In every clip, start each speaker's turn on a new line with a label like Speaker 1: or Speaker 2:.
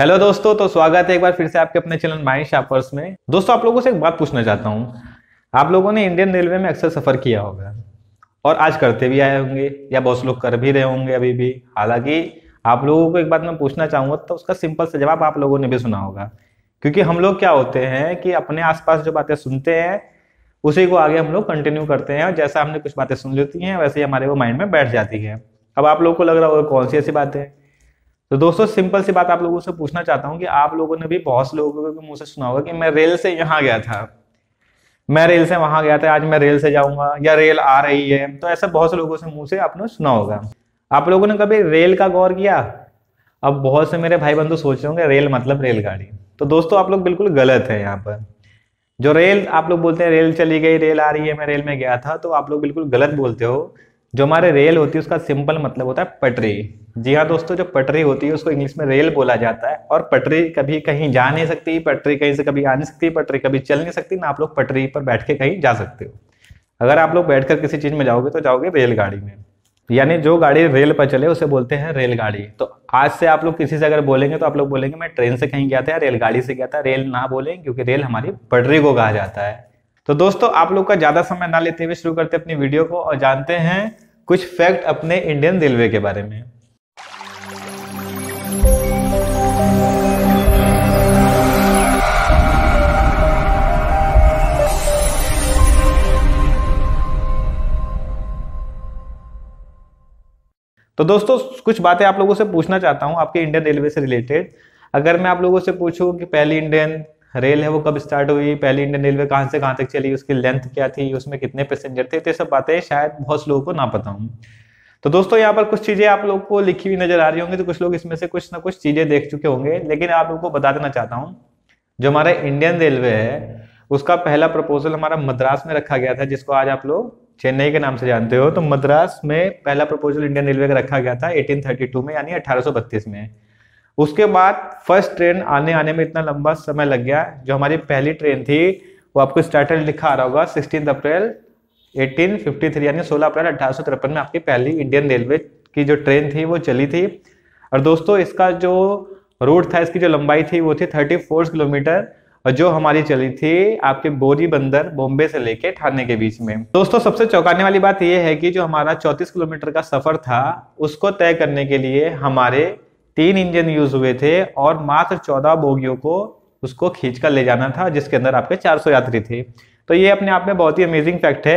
Speaker 1: hello दोस्तों तो स्वागत है एक बार फिर से आपके अपने चैनल माई शापर्स में दोस्तों आप लोगों से एक बात पूछना चाहता हूँ आप लोगों ने इंडियन रेलवे में अक्सर सफ़र किया होगा और आज करते भी आए होंगे या बहुत लोग कर भी रहे होंगे अभी भी हालांकि आप लोगों को एक बात मैं पूछना चाहूँगा तो उसका सिंपल सा जवाब आप लोगों ने भी सुना होगा क्योंकि हम लोग क्या होते हैं कि अपने आसपास जो बातें सुनते हैं उसी को आगे हम लोग कंटिन्यू करते हैं और जैसा हमने कुछ बातें सुन लेती हैं वैसे ही हमारे वो माइंड में बैठ जाती है अब आप लोग को लग रहा होगा कौन सी ऐसी बातें तो दोस्तों सिंपल सी बात आप लोगों से पूछना चाहता हूँ कि आप लोगों ने भी बहुत लोगों के मुंह से सुना होगा कि मैं रेल से यहाँ गया था मैं रेल से वहां गया था आज मैं रेल से जाऊंगा या रेल आ रही है तो ऐसा बहुत से लोगों से मुंह से आपने सुना होगा आप लोगों ने कभी रेल का गौर किया अब बहुत से मेरे भाई बंधु सोच रहे होंगे रेल मतलब रेलगाड़ी तो दोस्तों आप लोग बिल्कुल गलत है यहाँ पर जो रेल आप लोग बोलते हैं रेल चली गई रेल आ रही है मैं रेल में गया था तो आप लोग बिल्कुल गलत बोलते हो जो हमारे रेल होती है उसका सिंपल मतलब होता है पटरी जी हाँ दोस्तों जो पटरी होती है उसको इंग्लिश में रेल बोला जाता है और पटरी कभी कहीं जा नहीं सकती पटरी कहीं से कभी आ नहीं सकती पटरी कभी चल नहीं सकती ना आप लोग पटरी पर बैठ के कहीं जा सकते हो अगर आप लोग बैठकर किसी चीज़ में जाओगे तो जाओगे रेलगाड़ी में यानी जो गाड़ी रेल पर चले उसे बोलते हैं रेलगाड़ी तो आज से आप लोग किसी से अगर बोलेंगे तो आप लोग बोलेंगे मैं ट्रेन से कहीं गया था या रेलगाड़ी से गया था रेल ना बोलें क्योंकि रेल हमारी पटरी को कहा जाता है तो दोस्तों आप लोग का ज्यादा समय ना लेते हुए शुरू करते अपनी वीडियो को और जानते हैं कुछ फैक्ट अपने इंडियन रेलवे के बारे में तो दोस्तों कुछ बातें आप लोगों से पूछना चाहता हूं आपके इंडियन रेलवे से रिलेटेड अगर मैं आप लोगों से पूछूं कि पहली इंडियन रेल है वो कब स्टार्ट हुई पहली इंडियन रेलवे कहाँ से कहाँ तक चली उसकी लेंथ क्या थी उसमें कितने पैसेंजर थे तो ये सब बातें शायद बहुत लोगों को ना पता हूँ तो दोस्तों यहाँ पर कुछ चीजें आप लोग को लिखी हुई नजर आ रही होंगी तो कुछ लोग इसमें से कुछ ना कुछ चीजें देख चुके होंगे लेकिन आप लोग को बता देना चाहता हूँ जो हमारा इंडियन रेलवे है उसका पहला प्रपोजल हमारा मद्रास में रखा गया था जिसको आज आप लोग चेन्नई के नाम से जानते हो तो मद्रास में पहला प्रपोजल इंडियन रेलवे का रखा गया था 1832 में यानी 1832 में उसके बाद फर्स्ट ट्रेन आने आने में इतना लंबा समय लग गया जो हमारी पहली ट्रेन थी वो आपको स्टार्टर लिखा आ रहा होगा सिक्सटीन अप्रैल 1853 यानी 16 अप्रैल अठारह में आपकी पहली इंडियन रेलवे की जो ट्रेन थी वो चली थी और दोस्तों इसका जो रूट था इसकी जो लंबाई थी वो थी 34 किलोमीटर और जो हमारी चली थी आपके बोरी बंदर बॉम्बे से लेके ठाणे के बीच में दोस्तों सबसे चौंकाने वाली बात यह है कि जो हमारा 34 किलोमीटर का सफर था उसको तय करने के लिए हमारे तीन इंजन यूज हुए थे और मात्र चौदह बोगियों को उसको खींच कर ले जाना था जिसके अंदर आपके 400 यात्री थे तो ये अपने आप में बहुत ही अमेजिंग फैक्ट है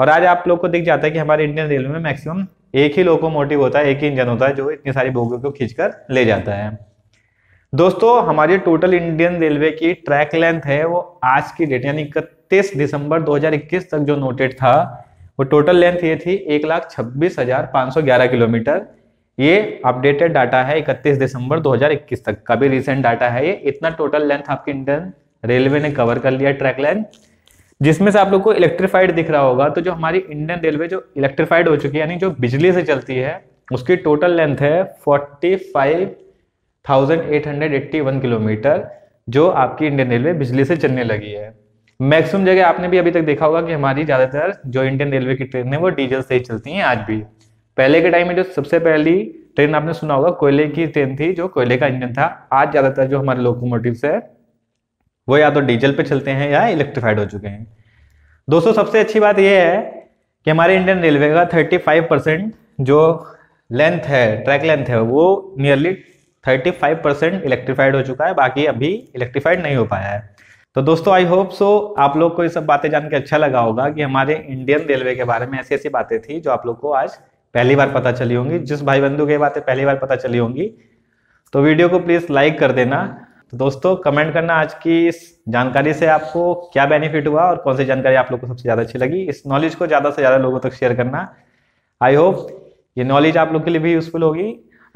Speaker 1: और आज आप लोग को दिख जाता है कि हमारे इंडियन रेलवे में मैक्सिमम एक ही लोकोमोटिव होता है एक ही इंजन होता है जो इतनी सारी बोगियों को खींचकर ले जाता है दोस्तों हमारी टोटल इंडियन रेलवे की ट्रैक लेंथ है वो आज की डेट यानी इकतीस दिसंबर दो तक जो नोटेड था वो टोटल लेंथ ये थी एक लाख छब्बीस हजार सौ ग्यारह किलोमीटर ये अपडेटेड डाटा है 31 दिसंबर 2021 तक का भी रिसेंट डाटा है ये इतना टोटल लेंथ आपके इंडियन रेलवे ने कवर कर लिया ट्रैक लेंथ जिसमें से आप लोग को इलेक्ट्रीफाइड दिख रहा होगा तो जो हमारी इंडियन रेलवे जो इलेक्ट्रीफाइड हो चुकी है यानी जो बिजली से चलती है उसकी टोटल लेंथ है फोर्टी किलोमीटर जो आपकी इंडियन रेलवे बिजली से चलने लगी है मैक्सिमम जगह आपने भी अभी तक देखा होगा कि हमारी ज़्यादातर जो इंडियन रेलवे की ट्रेन है वो डीजल से ही चलती हैं आज भी पहले के टाइम में जो सबसे पहली ट्रेन आपने सुना होगा कोयले की ट्रेन थी जो कोयले का इंजन था आज ज़्यादातर जो हमारे लोकोमोटिव है वो या तो डीजल पे चलते हैं या इलेक्ट्रीफाइड हो चुके हैं दोस्तों सबसे अच्छी बात यह है कि हमारे इंडियन रेलवे का 35 परसेंट जो लेंथ है ट्रैक लेंथ है वो नियरली 35 परसेंट इलेक्ट्रीफाइड हो चुका है बाकी अभी इलेक्ट्रीफाइड नहीं हो पाया है तो दोस्तों आई होप सो आप लोग को ये सब बातें जान के अच्छा लगा होगा कि हमारे इंडियन रेलवे के बारे में ऐसी ऐसी बातें थी जो आप लोग को आज पहली बार पता चली होंगी जिस भाई बंधु की बातें पहली बार पता चली होंगी तो वीडियो को प्लीज़ लाइक कर देना तो दोस्तों कमेंट करना आज की इस जानकारी से आपको क्या बेनिफिट हुआ और कौन सी जानकारी आप लोग को सबसे ज़्यादा अच्छी लगी इस नॉलेज को ज़्यादा से ज़्यादा लोगों तक शेयर करना आई होप ये नॉलेज आप लोग के लिए भी यूजफुल होगी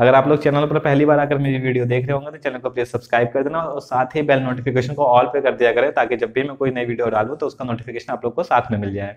Speaker 1: अगर आप लोग चैनल पर पहली बार आकर मेरी वीडियो देख रहे होंगे तो चैनल को प्लीज सब्सक्राइब कर देना और साथ ही बेल नोटिफिकेशन को ऑल पे कर दिया करें ताकि जब भी मैं कोई नई वीडियो डालूँ तो उसका नोटिफिकेशन आप लोग को साथ में मिल जाए